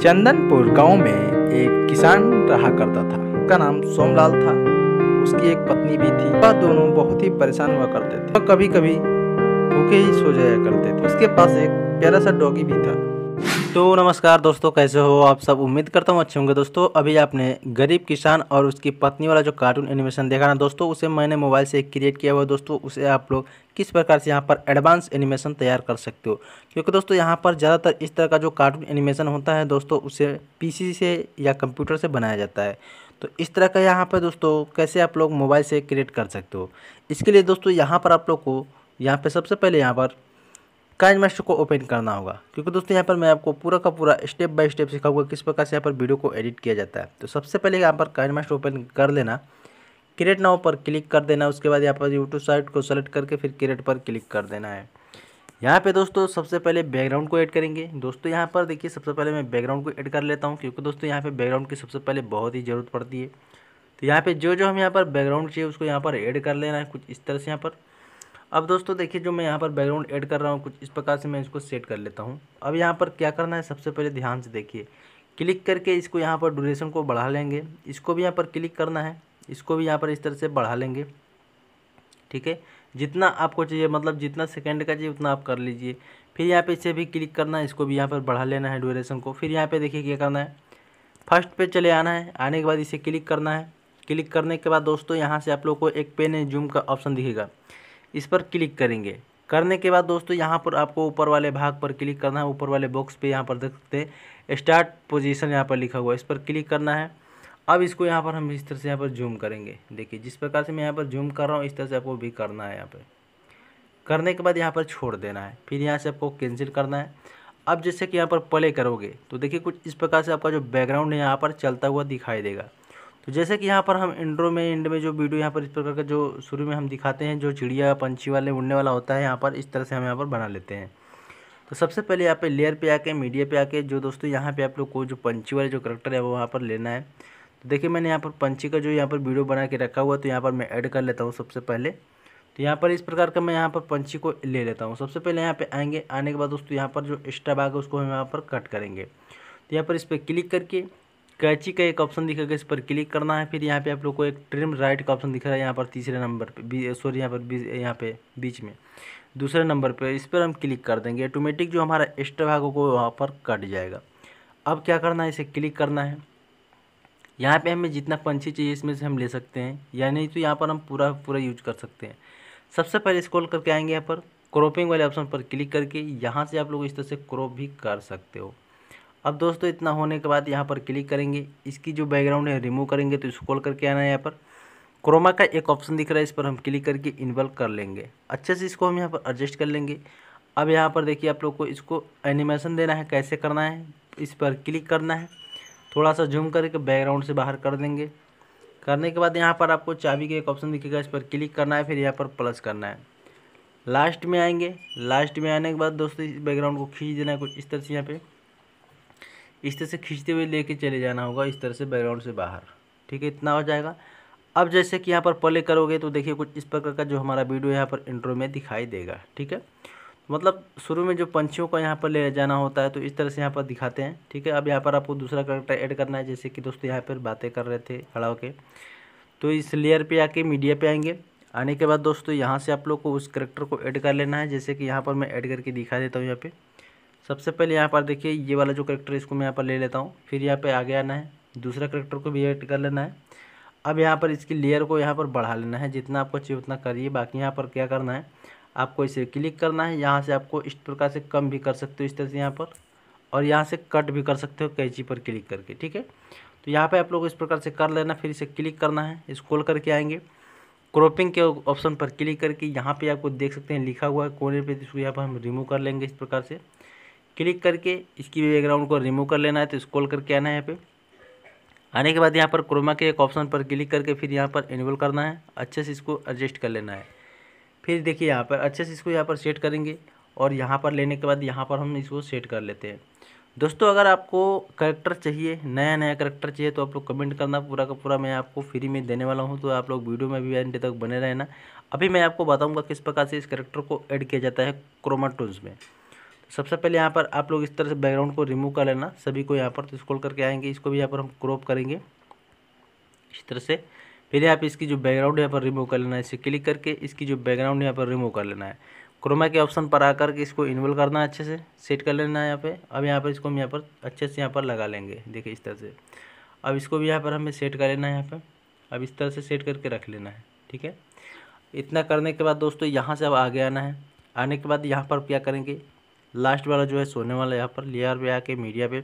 चंदनपुर गांव में एक किसान रहा करता था उसका नाम सोमलाल था उसकी एक पत्नी भी थी वह दोनों बहुत ही परेशान हुआ करते थे वह कभी कभी भूखे ही सो जाया करते थे उसके पास एक प्यारा सा डॉगी भी था तो नमस्कार दोस्तों कैसे हो आप सब उम्मीद करता हूँ अच्छे होंगे दोस्तों अभी आपने गरीब किसान और उसकी पत्नी वाला जो कार्टून एनिमेशन देखा ना दोस्तों उसे मैंने मोबाइल से क्रिएट किया हुआ दोस्तों उसे आप लोग किस प्रकार से यहाँ पर एडवांस एनिमेशन तैयार कर सकते हो क्योंकि दोस्तों यहाँ पर ज़्यादातर इस तरह का जो कार्टून एनिमेशन होता है दोस्तों उसे पी से या कंप्यूटर से बनाया जाता है तो इस तरह का यहाँ पर दोस्तों कैसे आप लोग मोबाइल से क्रिएट कर सकते हो इसके लिए दोस्तों यहाँ पर आप लोग को यहाँ पर सबसे पहले यहाँ पर काइन मास्टर को ओपन करना होगा क्योंकि दोस्तों यहाँ पर मैं आपको पूरा का पूरा स्टेप बाय स्टेप सिखाऊंगा किस प्रकार से यहाँ पर वीडियो को एडिट किया जाता है तो सबसे पहले यहाँ पर काइन मास्टर ओपन कर लेना क्रिएट नाउ पर क्लिक कर देना उसके बाद यहाँ पर यूट्यूब साइट को सेलेक्ट करके फिर क्रिएट पर क्लिक कर देना है यहाँ पे दोस्तों सबसे पहले बैकग्राउंड को ऐड करेंगे दोस्तों यहाँ पर देखिए सबसे पहले मैं बैकग्राउंड को ऐड कर लेता हूँ क्योंकि दोस्तों यहाँ पे बैकग्राउंड की सबसे पहले बहुत ही ज़रूरत पड़ती है तो यहाँ पे जो जो हम यहाँ पर बैकग्राउंड चाहिए उसको यहाँ पर ऐड कर लेना है कुछ इस तरह से यहाँ पर अब दोस्तों देखिए जो मैं यहाँ पर बैकग्राउंड ऐड कर रहा हूँ कुछ इस प्रकार से मैं इसको सेट कर लेता हूँ अब यहाँ पर क्या करना है सबसे पहले ध्यान से देखिए क्लिक करके इसको यहाँ पर ड्यूरेशन को बढ़ा लेंगे इसको भी यहाँ पर क्लिक करना है इसको भी यहाँ पर इस तरह से बढ़ा लेंगे ठीक है जितना आपको चाहिए मतलब जितना सेकेंड का चाहिए उतना आप कर लीजिए फिर यहाँ पर इसे भी क्लिक करना है इसको भी यहाँ पर बढ़ा लेना है ड्यूरेशन को फिर यहाँ पर देखिए क्या करना है फर्स्ट पे चले आना है आने के बाद इसे क्लिक करना है क्लिक करने के बाद दोस्तों यहाँ से आप लोग को एक पेन जूम का ऑप्शन दिखेगा इस पर क्लिक करेंगे करने के बाद दोस्तों यहाँ पर आपको ऊपर वाले भाग पर क्लिक करना है ऊपर वाले बॉक्स पे यहाँ पर देख सकते हैं स्टार्ट पोजीशन यहाँ पर लिखा हुआ है इस पर क्लिक करना है अब इसको यहाँ पर हम इस तरह से यहाँ पर जूम करेंगे देखिए जिस प्रकार से मैं यहाँ पर जूम कर रहा हूँ इस तरह से आपको भी करना है यहाँ पर करने के बाद यहाँ पर छोड़ देना है फिर यहाँ से आपको कैंसिल करना है अब जैसे कि यहाँ पर प्ले करोगे तो देखिए कुछ इस प्रकार से आपका जो बैकग्राउंड है यहाँ पर चलता हुआ दिखाई देगा तो जैसे कि यहाँ पर हम इंड्रो में इंड में जो वीडियो यहाँ पर इस प्रकार का जो शुरू में हम दिखाते हैं जो चिड़िया पंछी वाले उड़ने वाला होता है यहाँ पर इस तरह से हम यहाँ पर बना लेते हैं तो सबसे पहले यहाँ पे लेयर पे आके मीडिया पे आके जो दोस्तों यहाँ पे आप लोग को जो पंछी वाले जो करेक्टर है वो वहाँ पर लेना है तो देखिए मैंने यहाँ पर पंछी का जो यहाँ पर वीडियो बना के रखा हुआ तो यहाँ पर मैं ऐड कर लेता हूँ सबसे पहले तो यहाँ पर इस प्रकार का मैं यहाँ पर पंछी को ले लेता हूँ सबसे पहले यहाँ पर आएंगे आने के बाद दोस्तों यहाँ पर जो एक्स्ट्रा बाग है उसको हम यहाँ पर कट करेंगे तो यहाँ पर इस पर क्लिक करके कैची का एक ऑप्शन दिखेगा इस पर क्लिक करना है फिर यहाँ पे आप लोग को एक ट्रिम राइट का ऑप्शन दिख रहा है यहाँ पर तीसरे नंबर पे सॉरी यहाँ पर यहाँ पे बीच में दूसरे नंबर पे इस पर हम क्लिक कर देंगे ऑटोमेटिक जो हमारा एक्स्ट्रा भाग होगा वहाँ पर कट जाएगा अब क्या करना है इसे क्लिक करना है यहाँ पर हमें जितना पंछी चाहिए इसमें से हम ले सकते हैं या नहीं तो यहाँ पर हम पूरा पूरा यूज कर सकते हैं सबसे पहले स्क्रॉल करके आएंगे यहाँ पर क्रॉपिंग वाले ऑप्शन पर क्लिक करके यहाँ से आप लोग इस तरह से क्रॉप भी कर सकते हो अब दोस्तों इतना होने के बाद यहाँ पर क्लिक करेंगे इसकी जो बैकग्राउंड है रिमूव करेंगे तो स्क्रॉल करके आना है यहाँ पर क्रोमा का एक ऑप्शन दिख रहा है इस पर हम क्लिक करके इन्वॉल्व कर लेंगे अच्छे से इसको हम यहाँ पर एडजस्ट कर लेंगे अब यहाँ पर देखिए आप लोग को इसको एनिमेशन देना है कैसे करना है इस पर क्लिक करना है थोड़ा सा जूम करके बैकग्राउंड से बाहर कर देंगे करने के बाद यहाँ पर आपको चाबी का एक ऑप्शन दिखेगा इस पर क्लिक करना है फिर यहाँ पर प्लस करना है लास्ट में आएंगे लास्ट में आने के बाद दोस्तों इस बैकग्राउंड को खींच देना है कुछ इस तरह से यहाँ पर इस तरह से खींचते हुए लेके चले जाना होगा इस तरह से बैकग्राउंड से बाहर ठीक है इतना हो जाएगा अब जैसे कि यहाँ पर प्ले करोगे तो देखिए कुछ इस प्रकार का जो हमारा वीडियो यहाँ पर इंट्रो में दिखाई देगा ठीक है तो मतलब शुरू में जो पंछियों का यहाँ पर ले जाना होता है तो इस तरह से यहाँ पर दिखाते हैं ठीक है अब यहाँ पर आपको दूसरा करेक्टर ऐड करना है जैसे कि दोस्तों यहाँ पर बातें कर रहे थे खड़ा होकर तो इस लेयर पे आके मीडिया पे आएंगे आने के बाद दोस्तों यहाँ से आप लोग को उस करेक्टर को ऐड कर लेना है जैसे कि यहाँ पर मैं ऐड करके दिखा देता हूँ यहाँ पर सबसे पहले यहाँ पर देखिए ये वाला जो करेक्टर इसको मैं यहाँ पर ले लेता हूँ फिर यहाँ पर आगे आना है दूसरा करेक्टर को भी एड कर लेना है अब यहाँ पर इसकी लेयर को यहाँ पर बढ़ा लेना है जितना आपको चाहिए उतना करिए बाकी यहाँ पर क्या करना है आपको इसे क्लिक करना है यहाँ से आपको इस प्रकार से कम भी कर सकते हो इस तरह से यहाँ पर और यहाँ से कट भी कर सकते हो कैची पर क्लिक करके ठीक है तो यहाँ पे आप लोग इस प्रकार से कर लेना फिर इसे क्लिक करना है स्क्रॉल करके आएंगे क्रॉपिंग के ऑप्शन पर क्लिक करके यहाँ पे आपको देख सकते हैं लिखा हुआ है कोने पे इसको यहाँ पर हम रिमूव कर लेंगे इस प्रकार से क्लिक करके इसकी बैकग्राउंड को रिमूव कर लेना है तो स्क्रॉल करके आना है यहाँ पे आने के बाद यहाँ पर क्रोमा के एक ऑप्शन पर क्लिक करके फिर यहाँ पर इनेबल करना है अच्छे से इसको एडजस्ट कर लेना है फिर देखिए यहाँ पर अच्छे से इसको यहाँ पर सेट करेंगे और यहाँ पर लेने के बाद यहाँ पर हम इसको सेट कर लेते हैं दोस्तों अगर आपको करेक्टर चाहिए नया नया करेक्टर चाहिए तो आप लोग कमेंट करना पूरा का पूरा मैं आपको फ्री में देने वाला हूँ तो आप लोग वीडियो में भी एंड तक बने रहना अभी मैं आपको बताऊँगा किस प्रकार से इस करेक्टर को ऐड किया जाता है क्रोमाटोन्स में सबसे पहले यहाँ पर आप लोग इस तरह से बैकग्राउंड को रिमूव कर लेना सभी को यहाँ पर तो स्क्रॉल करके आएंगे इसको भी यहाँ पर हम क्रॉप करेंगे इस तरह से फिर यहाँ इसकी जो बैकग्राउंड यहाँ पर रिमूव कर लेना है इसे क्लिक करके इसकी जो बैकग्राउंड यहाँ पर रिमूव कर लेना है क्रोमा के ऑप्शन पर आकर के इसको इन्वॉल्व करना है अच्छे से सेट कर लेना है यहाँ पर अब यहाँ पर इसको हम यहाँ पर अच्छे से यहाँ पर लगा लेंगे देखिए इस तरह से अब इसको भी यहाँ पर हमें सेट कर लेना है यहाँ पर अब इस तरह से सेट करके रख लेना है ठीक है इतना करने के बाद दोस्तों यहाँ से अब आगे आना है आने के बाद यहाँ पर क्या करेंगे लास्ट वाला जो है सोने वाला यहाँ पर लेयर पे आके मीडिया पे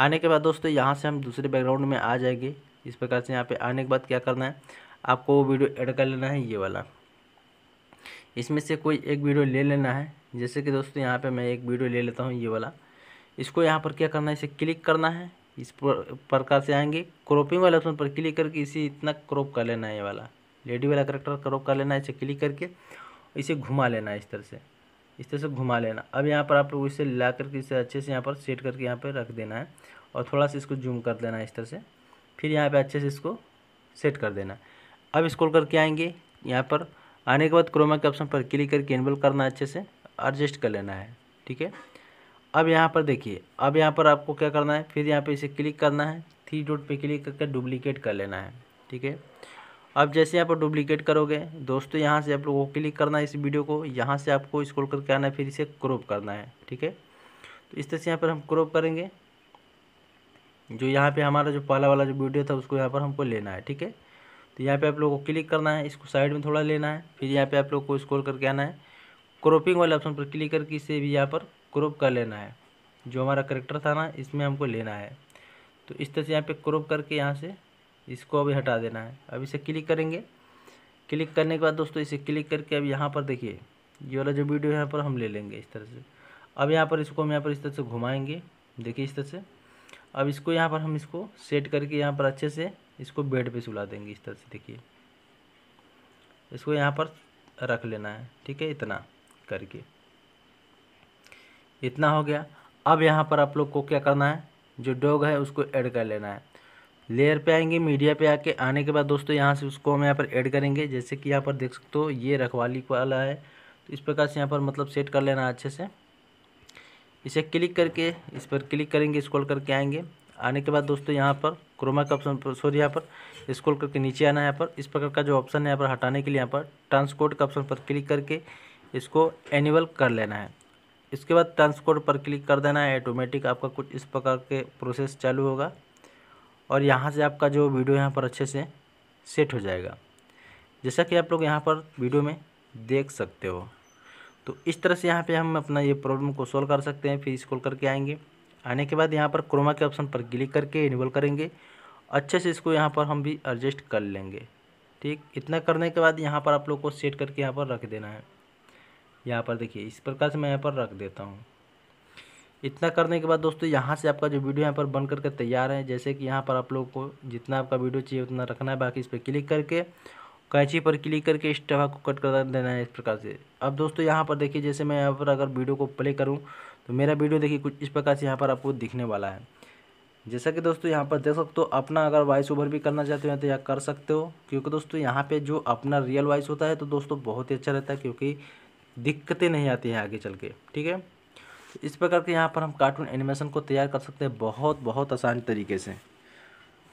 आने के बाद दोस्तों यहाँ से हम दूसरे बैकग्राउंड में आ जाएंगे इस प्रकार से यहाँ पे आने के बाद क्या करना है आपको वो वीडियो एड कर लेना है ये वाला इसमें से कोई एक वीडियो ले लेना है जैसे कि दोस्तों यहाँ पर मैं एक वीडियो ले लेता हूँ ये वाला इसको यहाँ पर क्या करना है इसे क्लिक करना है इस प्रकार से आएंगे क्रॉपिंग वाले ऑप्शन पर क्लिक करके इसे इतना क्रॉप कर लेना है ये वाला लेडी वाला करेक्टर क्रॉप कर लेना है इसे क्लिक करके इसे घुमा लेना है इस तरह से इस तरह से घुमा लेना अब यहाँ पर आप लोग इसे ला करके इसे अच्छे से यहाँ पर सेट करके यहाँ पर रख देना है और थोड़ा सा इसको जूम कर देना है इस तरह से फिर यहाँ पर अच्छे से इसको सेट कर देना है अब स्क्रॉल करके आएंगे यहाँ पर आने के बाद क्रोमा के ऑप्शन पर क्लिक करके इनबल करना अच्छे से एडजस्ट कर लेना है ठीक है अब यहाँ पर देखिए अब यहाँ पर आपको क्या करना है फिर यहाँ पे इसे क्लिक करना है थ्री डॉट पे क्लिक करके डुप्लीकेट कर लेना है ठीक है अब जैसे आप डुप्लीकेट करोगे दोस्तों यहाँ से आप लोगों को क्लिक करना है इस वीडियो को यहाँ से आपको स्क्रॉल करके आना है फिर इसे क्रॉप करना है ठीक है तो इस तरह से यहाँ पर हम क्रॉप करेंगे जो यहाँ पे हमारा जो पहला वाला जो वीडियो था उसको यहाँ पर हमको लेना है ठीक है तो यहाँ पे आप लोगों को क्लिक करना है इसको साइड में थोड़ा लेना है फिर यहाँ पे आप लोग को स्क्रॉल करके आना है क्रॉपिंग वाले ऑप्शन पर क्लिक करके इसे भी यहाँ पर क्रॉप कर लेना है जो हमारा करेक्टर था ना इसमें हमको लेना है तो इस तरह से यहाँ पर क्रॉप करके यहाँ से इसको अभी हटा देना है अब इसे क्लिक करेंगे क्लिक करने के बाद दोस्तों इसे क्लिक करके अब यहाँ पर देखिए ये वाला जो वीडियो है यहाँ पर हम ले लेंगे इस तरह से अब यहाँ पर इसको हम यहाँ पर इस तरह से घुमाएंगे देखिए इस तरह से अब इसको यहाँ पर हम इसको सेट करके यहाँ पर अच्छे से इसको बेड पे सुला देंगे इस तरह से देखिए इसको यहाँ पर रख लेना है ठीक है इतना करके इतना हो गया अब यहाँ पर आप लोग को क्या करना है जो डॉग है उसको ऐड कर लेना है लेयर पे आएंगे मीडिया पे आके आने के बाद दोस्तों यहाँ से उसको हम यहाँ पर ऐड करेंगे जैसे कि यहाँ पर देख सकते हो ये रखवाली वाला है तो इस प्रकार से यहाँ पर मतलब सेट कर लेना अच्छे से इसे क्लिक करके इस पर क्लिक करेंगे स्क्रॉल करके आएंगे आने के बाद दोस्तों यहाँ पर क्रोमा का ऑप्शन सॉरी यहाँ पर स्क्रॉल करके नीचे आना है यहाँ पर इस प्रकार का जो ऑप्शन है यहाँ पर हटाने के लिए यहाँ पर ट्रांसकोड का ऑप्शन पर क्लिक करके इसको एनिवल कर लेना है इसके बाद ट्रांसकोड पर क्लिक कर देना है ऑटोमेटिक आपका कुछ इस प्रकार के प्रोसेस चालू होगा और यहाँ से आपका जो वीडियो यहाँ पर अच्छे से सेट हो जाएगा जैसा कि आप लोग यहाँ पर वीडियो में देख सकते हो तो इस तरह से यहाँ पे हम अपना ये प्रॉब्लम को सॉल्व कर सकते हैं फिर इसको करके आएंगे आने के बाद यहाँ पर क्रोमा के ऑप्शन पर क्लिक करके इनेबल करेंगे अच्छे से इसको यहाँ पर हम भी एडजस्ट कर लेंगे ठीक इतना करने के बाद यहाँ पर आप लोग को सेट करके यहाँ पर रख देना है यहाँ पर देखिए इस प्रकार से मैं यहाँ पर रख देता हूँ इतना करने के बाद दोस्तों यहाँ से आपका जो वीडियो यहाँ पर बन करके तैयार है जैसे कि यहाँ पर आप लोग को जितना आपका वीडियो चाहिए उतना रखना है बाकी इस पर क्लिक करके कैंची पर क्लिक करके इस टवा को कट कर देना है इस प्रकार से अब दोस्तों यहाँ पर देखिए जैसे मैं यहाँ पर अगर वीडियो को प्ले करूँ तो मेरा वीडियो देखिए कुछ इस प्रकार से यहाँ पर आपको दिखने वाला है जैसा कि दोस्तों यहाँ पर देख सकते हो अपना अगर वॉइस ओवर भी करना चाहते हो तो यहाँ कर सकते हो क्योंकि दोस्तों यहाँ पर जो अपना रियल वॉइस होता है तो दोस्तों बहुत ही अच्छा रहता है क्योंकि दिक्कतें नहीं आती हैं आगे चल के ठीक है इस प्रकार के यहाँ पर हम कार्टून एनिमेशन को तैयार कर सकते हैं बहुत बहुत आसान तरीके से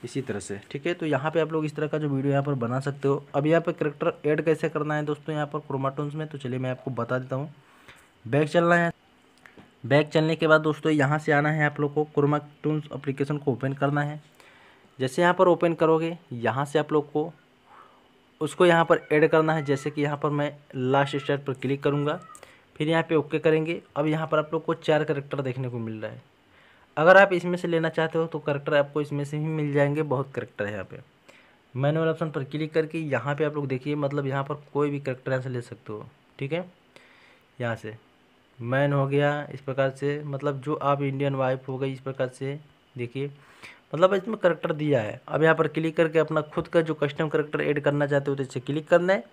इसी तरह से ठीक है तो यहाँ पे आप लोग इस तरह का जो वीडियो यहाँ पर बना सकते हो अब यहाँ पर करेक्टर ऐड कैसे करना है दोस्तों यहाँ पर क्रोमाटोन्स में तो चलिए मैं आपको बता देता हूँ बैक चलना है बैक चलने के बाद दोस्तों यहाँ से आना है आप लोग को क्रोमाटोन्स अप्लीकेशन को ओपन करना है जैसे यहाँ पर ओपन करोगे यहाँ से आप लोग को उसको यहाँ पर ऐड करना है जैसे कि यहाँ पर मैं लास्ट स्टेप पर क्लिक करूँगा फिर यहाँ पे ओके करेंगे अब यहाँ पर आप लोग को चार करेक्टर देखने को मिल रहा है अगर आप इसमें से लेना चाहते हो तो करेक्टर आपको इसमें से ही मिल जाएंगे बहुत करेक्टर है यहाँ पे मैनुअल ऑप्शन पर क्लिक करके यहाँ पे आप लोग देखिए मतलब यहाँ पर कोई भी करेक्टर यहाँ से ले सकते हो ठीक है यहाँ से मैन हो गया इस प्रकार से मतलब जो आप इंडियन वाइफ हो गई इस प्रकार से देखिए मतलब इसमें करेक्टर दिया है अब यहाँ पर क्लिक करके अपना खुद का जो कस्टम करेक्टर एड करना चाहते हो तो इसे क्लिक करना है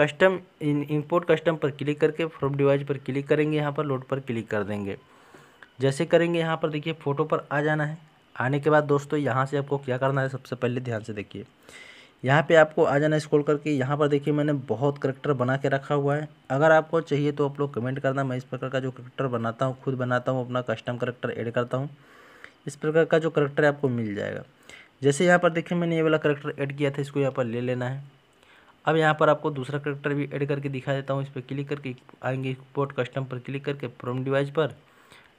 कस्टम इंपोर्ट कस्टम पर क्लिक करके फ्रॉम डिवाइस पर क्लिक करेंगे यहाँ पर लोड पर क्लिक कर देंगे जैसे करेंगे यहाँ पर देखिए फ़ोटो पर आ जाना है आने के बाद दोस्तों यहाँ से आपको क्या करना है सबसे पहले ध्यान से देखिए यहाँ पे आपको आ जाना स्कोल करके यहाँ पर देखिए मैंने बहुत करेक्टर बना के रखा हुआ है अगर आपको चाहिए तो आप लोग कमेंट करना मैं इस प्रकार का जो करेक्टर बनाता हूँ खुद बनाता हूँ अपना कस्टम करेक्टर ऐड करता हूँ इस प्रकार का जो करेक्टर आपको मिल जाएगा जैसे यहाँ पर देखिए मैंने ये वाला करेक्टर ऐड किया था इसको यहाँ पर ले लेना है अब यहाँ पर आपको दूसरा करेक्टर भी ऐड करके दिखा देता हूँ इस पर क्लिक करके आएंगे एक्सपोर्ट कस्टम पर क्लिक करके प्रोम डिवाइस पर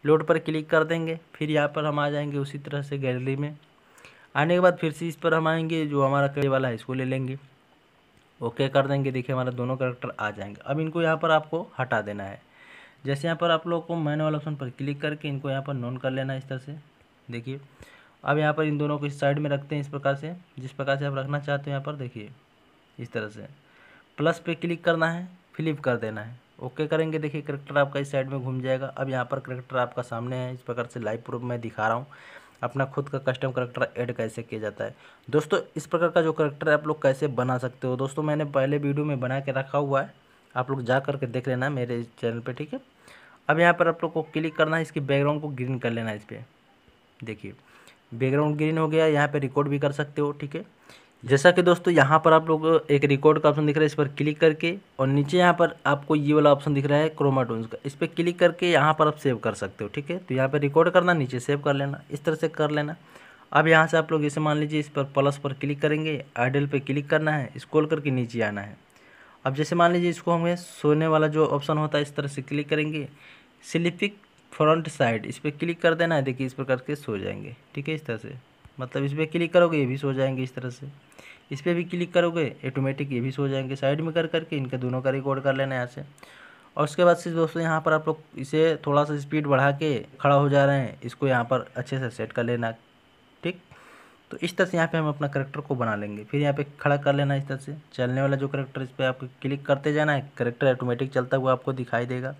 लोड पर क्लिक कर देंगे फिर यहाँ पर हम आ जाएंगे उसी तरह से गैलरी में आने के बाद फिर से इस पर हम आएंगे जो हमारा कड़े वाला है इसको ले लेंगे ओके कर देंगे देखिए हमारा दोनों करेक्टर आ जाएंगे अब इनको यहाँ पर आपको हटा देना है जैसे यहाँ पर आप लोग को मैन वाला ऑप्शन पर क्लिक करके इनको यहाँ पर नॉन कर लेना इस तरह से देखिए अब यहाँ पर इन दोनों को इस साइड में रखते हैं इस प्रकार से जिस प्रकार से आप रखना चाहते हो यहाँ पर देखिए इस तरह से प्लस पे क्लिक करना है फ्लिप कर देना है ओके करेंगे देखिए करेक्टर आपका इस साइड में घूम जाएगा अब यहाँ पर करेक्टर आपका सामने है इस प्रकार से लाइव प्रूफ मैं दिखा रहा हूँ अपना खुद का कस्टम करेक्टर ऐड कैसे किया जाता है दोस्तों इस प्रकार का जो करेक्टर आप लोग कैसे बना सकते हो दोस्तों मैंने पहले वीडियो में बना के रखा हुआ है आप लोग जा करके देख लेना मेरे चैनल पर ठीक है अब यहाँ पर आप लोग को क्लिक करना है इसकी बैकग्राउंड को ग्रीन कर लेना है इस पर देखिए बैकग्राउंड ग्रीन हो गया यहाँ पर रिकॉर्ड भी कर सकते हो ठीक है जैसा कि दोस्तों यहाँ पर आप लोग एक रिकॉर्ड का ऑप्शन दिख रहा है इस पर क्लिक करके और नीचे यहाँ पर आपको ये वाला ऑप्शन दिख रहा है क्रोमाटोन्स का इस पर क्लिक करके यहाँ पर आप सेव कर सकते हो ठीक है तो यहाँ पर रिकॉर्ड करना नीचे सेव कर लेना इस तरह से कर लेना अब यहाँ से आप लोग जैसे मान लीजिए इस पर प्लस पर क्लिक करेंगे आइडल पर क्लिक करना है स्क्रॉल करके नीचे आना है अब जैसे मान लीजिए इसको हमें सोने वाला जो ऑप्शन होता है इस तरह से क्लिक करेंगे स्लिपिक फ्रंट साइड इस पर क्लिक कर देना है देखिए इस प्रकार के सो जाएंगे ठीक है इस तरह से मतलब इस पर क्लिक करोगे ये भी सो जाएंगे इस तरह से इस पर भी क्लिक करोगे ऑटोमेटिक ये भी सो जाएंगे साइड में कर करके इनके दोनों का रिकॉर्ड कर लेना यहाँ से और उसके बाद से दोस्तों यहाँ पर आप लोग इसे थोड़ा सा स्पीड बढ़ा के खड़ा हो जा रहे हैं इसको यहाँ पर अच्छे से सेट कर लेना ठीक तो इस तरह से यहाँ पे हम अपना करेक्टर को बना लेंगे फिर यहाँ पे खड़ा कर लेना इस तरह से चलने वाला जो करेक्टर इस पर आप क्लिक करते जाना है करेक्टर ऑटोमेटिक चलता हुआ आपको दिखाई देगा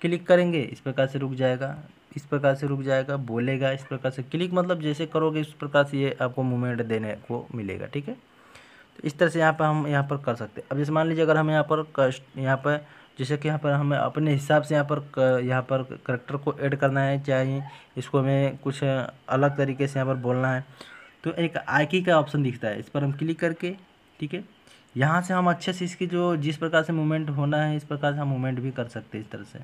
क्लिक करेंगे इस प्रकार से रुक जाएगा इस प्रकार से रुक जाएगा बोलेगा इस प्रकार से क्लिक मतलब जैसे करोगे इस प्रकार से ये आपको मूवमेंट देने को मिलेगा ठीक है तो इस तरह से यहाँ पर हम यहाँ पर कर सकते हैं अब जैसे मान लीजिए अगर हम यहाँ पर कस्ट यहाँ पर जैसे कि यहाँ पर हमें अपने हिसाब से यहाँ पर यहाँ पर करेक्टर को ऐड करना है चाहे इसको हमें कुछ अलग तरीके से यहाँ पर बोलना है तो एक आईकी की का ऑप्शन दिखता है इस पर हम क्लिक करके ठीक है यहाँ से हम अच्छे से इसकी जो जिस प्रकार से मूवमेंट होना है इस प्रकार से हम मूवमेंट भी कर सकते हैं इस तरह से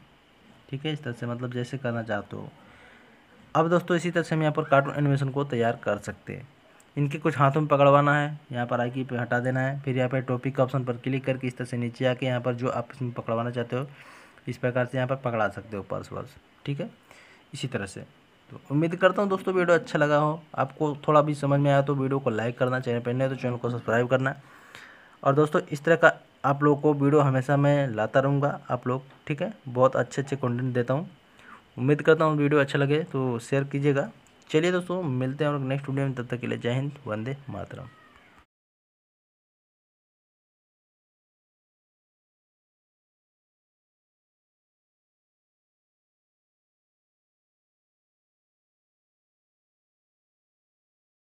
ठीक है इस तरह से मतलब जैसे करना चाहते हो अब दोस्तों इसी तरह से हम यहाँ पर कार्टून एनिमेशन को तैयार कर सकते हैं इनके कुछ हाथों में पकड़वाना है यहाँ पर आई पे हटा देना है फिर यहाँ पर टॉपिक का ऑप्शन पर क्लिक करके इस तरह से नीचे आके यहाँ पर जो आप इसमें पकड़वाना चाहते हो इस प्रकार से यहाँ पर पकड़ा सकते हो पर्स वर्स ठीक है इसी तरह से तो उम्मीद करता हूँ दोस्तों वीडियो अच्छा लगा हो आपको थोड़ा भी समझ में आया तो वीडियो को लाइक करना चैनल पर नहीं तो चैनल को सब्सक्राइब करना और दोस्तों इस तरह का आप लोग को वीडियो हमेशा मैं लाता रहूँगा आप लोग ठीक है बहुत अच्छे अच्छे कंटेंट देता हूँ उम्मीद करता हूँ वीडियो अच्छा लगे तो शेयर कीजिएगा चलिए दोस्तों मिलते हैं और नेक्स्ट वीडियो में तब तक के लिए जय हिंद वंदे मातरम